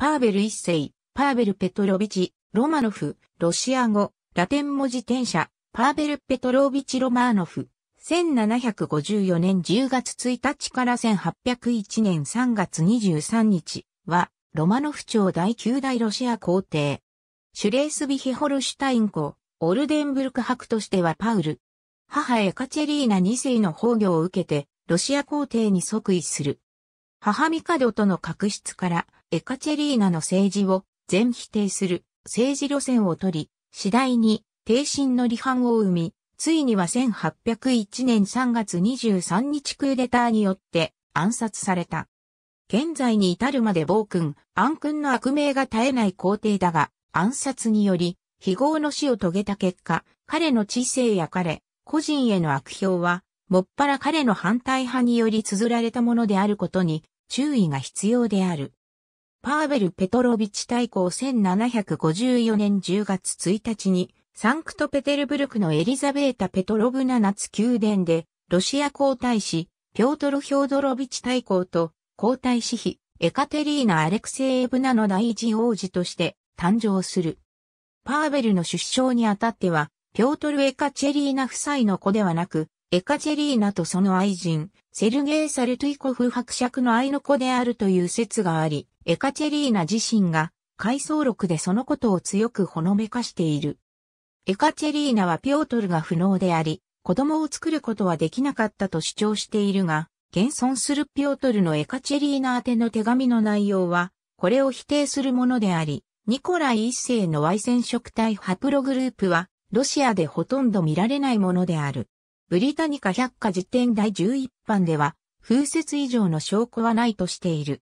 パーベル一世、パーベル・ペトロビチ、ロマノフ、ロシア語、ラテン文字転写、パーベル・ペトロビチ・ロマーノフ、1754年10月1日から1801年3月23日は、ロマノフ朝第9代ロシア皇帝。シュレースビヒホルシュタイン公、オルデンブルク伯としてはパウル。母エカチェリーナ2世の崩御を受けて、ロシア皇帝に即位する。母ミカドとの確執から、エカチェリーナの政治を全否定する政治路線を取り、次第に帝心の離反を生み、ついには1801年3月23日クーデターによって暗殺された。現在に至るまで暴君、暗君の悪名が絶えない皇帝だが、暗殺により、非業の死を遂げた結果、彼の知性や彼、個人への悪評は、もっぱら彼の反対派により綴られたものであることに注意が必要である。パーベル・ペトロビチ大公1754年10月1日に、サンクトペテルブルクのエリザベータ・ペトロブナナツ宮殿で、ロシア皇太子、ピョートル・ヒョードロビチ大公と、皇太子妃、エカテリーナ・アレクセイエブナの第一王子として誕生する。パーベルの出生にあたっては、ピョートル・エカチェリーナ夫妻の子ではなく、エカチェリーナとその愛人、セルゲイ・サルトゥイコフ伯爵の愛の子であるという説があり、エカチェリーナ自身が回想録でそのことを強くほのめかしている。エカチェリーナはピョートルが不能であり、子供を作ることはできなかったと主張しているが、現存するピョートルのエカチェリーナ宛ての手紙の内容は、これを否定するものであり、ニコライ一世の Y 染色体ハプログループは、ロシアでほとんど見られないものである。ブリタニカ百科事典第11版では、風説以上の証拠はないとしている。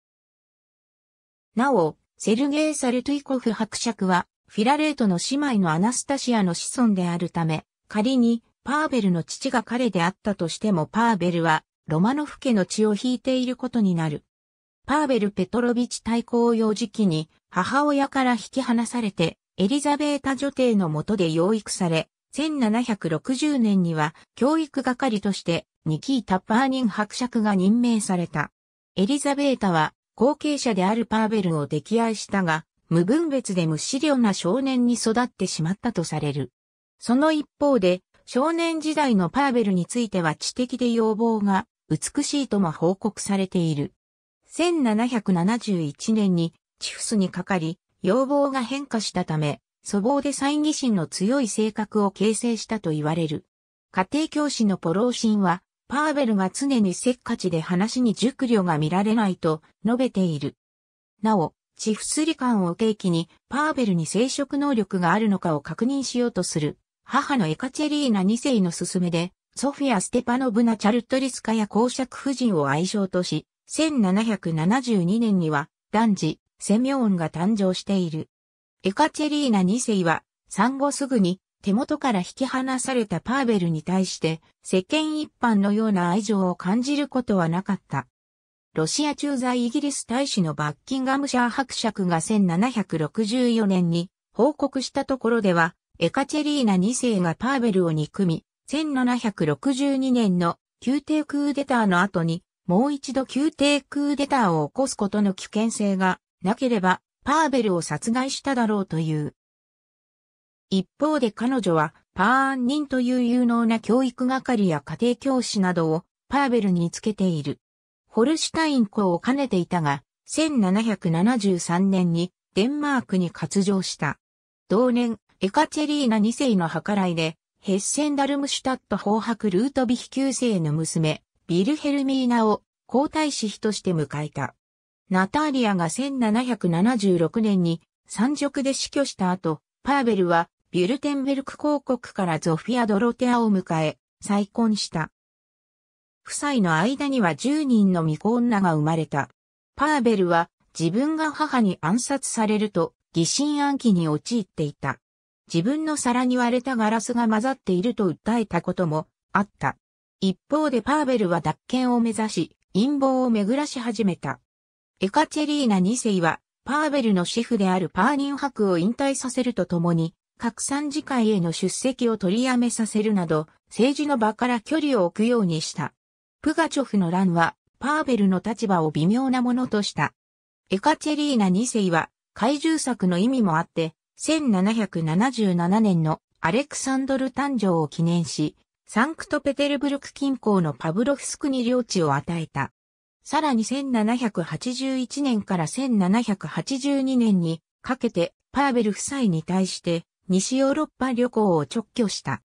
なお、セルゲイ・サルトゥイコフ伯爵は、フィラレートの姉妹のアナスタシアの子孫であるため、仮にパーベルの父が彼であったとしてもパーベルはロマノフ家の血を引いていることになる。パーベル・ペトロビチ対抗幼児期に母親から引き離されてエリザベータ女帝の下で養育され、1760年には教育係としてニキータ・パーニン伯爵が任命された。エリザベータは後継者であるパーベルを溺愛したが、無分別で無資料な少年に育ってしまったとされる。その一方で、少年時代のパーベルについては知的で要望が美しいとも報告されている。1771年にチフスにかかり、要望が変化したため、粗暴で猜疑心の強い性格を形成したと言われる。家庭教師のポローシンは、パーベルが常にせっかちで話に熟慮が見られないと述べている。なお、チフスリンを契機にパーベルに生殖能力があるのかを確認しようとする。母のエカチェリーナ2世の勧めで、ソフィア・ステパノブナ・チャルトリスカや公爵夫人を愛称とし、1772年には男児、セミョーンが誕生している。エカチェリーナ2世は、産後すぐに手元から引き離されたパーベルに対して世間一般のような愛情を感じることはなかった。ロシア駐在イギリス大使のバッキンガムシャー伯爵が1764年に報告したところでは、エカチェリーナ2世がパーベルを憎み、1762年の宮廷クーデターの後に、もう一度宮廷クーデターを起こすことの危険性がなければ、パーベルを殺害しただろうという一方で彼女は、パーン人という有能な教育係や家庭教師などをパーベルにつけている。ホルシュタイン公を兼ねていたが、1773年にデンマークに割動した。同年、エカチェリーナ2世の計らいで、ヘッセンダルムシュタット法白ルートビヒ9世の娘、ビルヘルミーナを皇太子妃として迎えた。ナターリアが1776年に三直で死去した後、パーベルはユルテンベルク公国からゾフィア・ドロテアを迎え、再婚した。夫妻の間には10人の未婚女が生まれた。パーベルは自分が母に暗殺されると疑心暗鬼に陥っていた。自分の皿に割れたガラスが混ざっていると訴えたこともあった。一方でパーベルは脱権を目指し、陰謀を巡らし始めた。エカチェリーナ2世は、パーベルの主婦であるパーニン博を引退させるとともに、拡散次会への出席を取りやめさせるなど、政治の場から距離を置くようにした。プガチョフの乱は、パーベルの立場を微妙なものとした。エカチェリーナ2世は、怪獣作の意味もあって、1777年のアレクサンドル誕生を記念し、サンクトペテルブルク近郊のパブロフスクに領地を与えた。さらに1781年から1782年にかけてパーベル夫妻に対して西ヨーロッパ旅行を直挙した。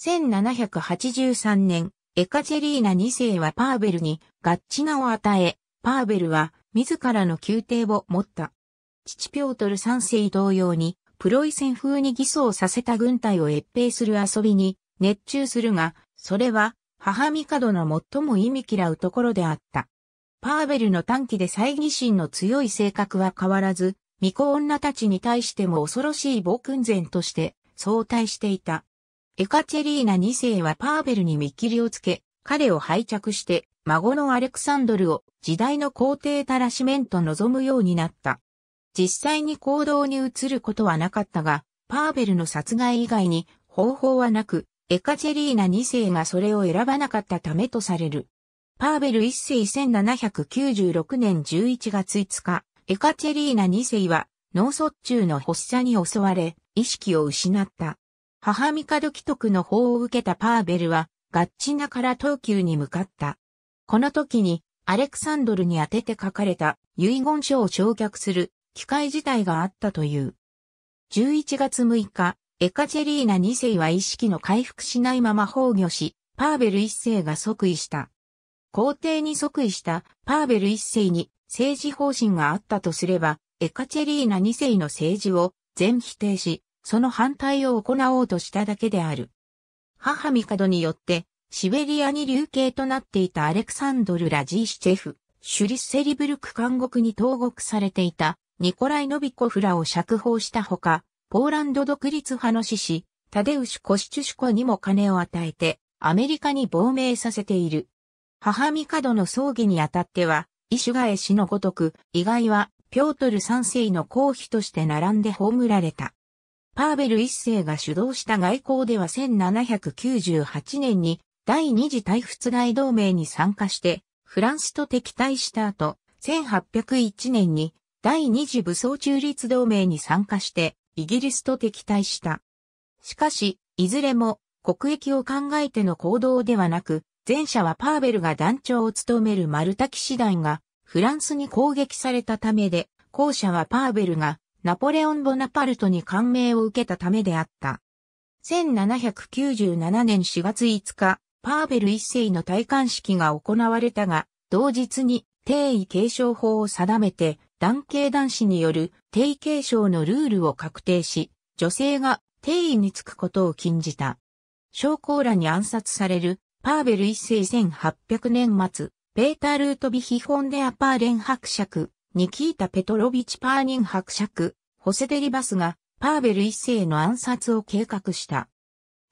1783年、エカチェリーナ2世はパーベルにガッチナを与え、パーベルは自らの宮廷を持った。父ピョートル3世同様に、プロイセン風に偽装させた軍隊を越兵する遊びに熱中するが、それは母ミカドの最も意味嫌うところであった。パーベルの短期で猜疑心の強い性格は変わらず、巫女女たちに対しても恐ろしい暴君前として相対していた。エカチェリーナ2世はパーベルに見切りをつけ、彼を拝着して、孫のアレクサンドルを時代の皇帝たらしめんと望むようになった。実際に行動に移ることはなかったが、パーベルの殺害以外に方法はなく、エカチェリーナ2世がそれを選ばなかったためとされる。パーベル1世1796年11月5日、エカチェリーナ2世は脳卒中の発作に襲われ、意識を失った。母ミカド既得の法を受けたパーベルは、ガッチナから東急に向かった。この時に、アレクサンドルに当てて書かれた遺言書を焼却する機会自体があったという。11月6日、エカチェリーナ2世は意識の回復しないまま崩御し、パーベル1世が即位した。皇帝に即位したパーベル1世に政治方針があったとすれば、エカチェリーナ2世の政治を全否定し、その反対を行おうとしただけである。母ミカドによって、シベリアに流刑となっていたアレクサンドル・ラジーシチェフ、シュリッセリブルク監獄に投獄されていたニコライ・ノビコフらを釈放したほか、ポーランド独立派の志士、タデウシュ・コシチュシュコにも金を与えて、アメリカに亡命させている。母ミカドの葬儀にあたっては、イシュガエ氏のごとく、意外は、ピョートル三世の公妃として並んで葬られた。パーベル一世が主導した外交では1798年に第二次大仏大同盟に参加して、フランスと敵対した後、1801年に第二次武装中立同盟に参加して、イギリスと敵対した。しかし、いずれも国益を考えての行動ではなく、前者はパーベルが団長を務めるマルタ騎士団がフランスに攻撃されたためで、後者はパーベルがナポレオン・ボナパルトに感銘を受けたためであった。1797年4月5日、パーベル一世の戴冠式が行われたが、同日に定位継承法を定めて、男系男子による定位継承のルールを確定し、女性が定位につくことを禁じた。将校らに暗殺される、パーベル一世1800年末、ペーター・ルートビヒホンデア・パーレン伯爵、ニキータ・ペトロビチ・パーニン伯爵、ホセデリバスが、パーベル一世の暗殺を計画した。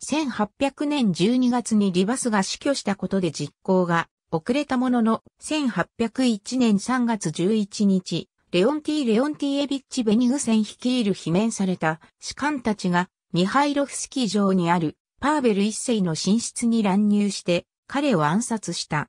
1800年12月にリバスが死去したことで実行が遅れたものの、1801年3月11日、レオンティ・レオンティエビッチ・ベニグセン率いる罷免された士官たちが、ミハイロフスキー城にあるパーベル一世の寝室に乱入して、彼を暗殺した。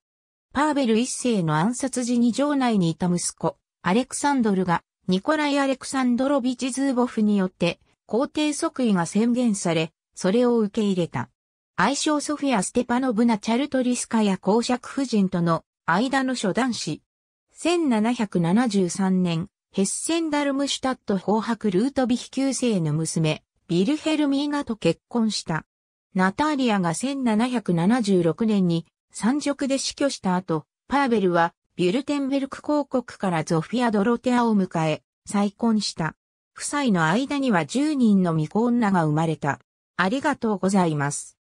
パーベル一世の暗殺時に城内にいた息子、アレクサンドルが、ニコライ・アレクサンドロビチ・ズーボフによって、皇帝即位が宣言され、それを受け入れた。愛称ソフィア・ステパノブナ・チャルトリスカや公爵夫人との間の初男子。1773年、ヘッセンダルムシュタット法白ルートビヒ9世の娘、ビルヘルミーナと結婚した。ナターリアが1776年に山辱で死去した後、パーベルはビュルテンベルク公国からゾフィア・ドロテアを迎え、再婚した。夫妻の間には10人の未婚女が生まれた。ありがとうございます。